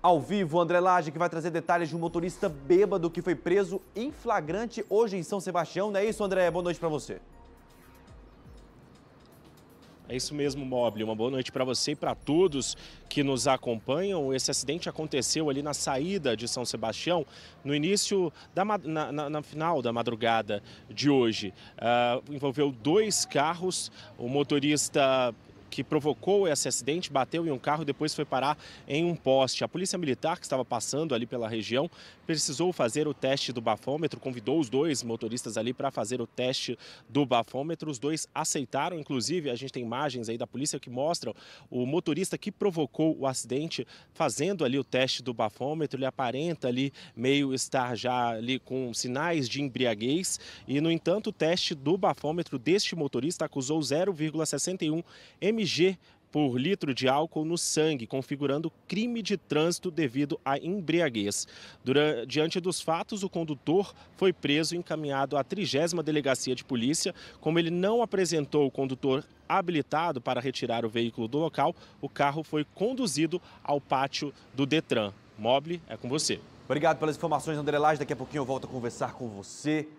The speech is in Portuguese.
Ao vivo, André Lage, que vai trazer detalhes de um motorista bêbado que foi preso em flagrante hoje em São Sebastião. Não é isso, André? Boa noite para você. É isso mesmo, Mobile. Uma boa noite para você e para todos que nos acompanham. Esse acidente aconteceu ali na saída de São Sebastião, no início, da, na, na, na final da madrugada de hoje. Uh, envolveu dois carros, o motorista que provocou esse acidente, bateu em um carro e depois foi parar em um poste. A polícia militar que estava passando ali pela região precisou fazer o teste do bafômetro, convidou os dois motoristas ali para fazer o teste do bafômetro. Os dois aceitaram, inclusive a gente tem imagens aí da polícia que mostram o motorista que provocou o acidente fazendo ali o teste do bafômetro. Ele aparenta ali meio estar já ali com sinais de embriaguez e no entanto o teste do bafômetro deste motorista acusou 0,61 mg mg por litro de álcool no sangue, configurando crime de trânsito devido à embriaguez. Durante, diante dos fatos, o condutor foi preso e encaminhado à 30 Delegacia de Polícia. Como ele não apresentou o condutor habilitado para retirar o veículo do local, o carro foi conduzido ao pátio do Detran. Mobile, é com você. Obrigado pelas informações, André Lage. Daqui a pouquinho eu volto a conversar com você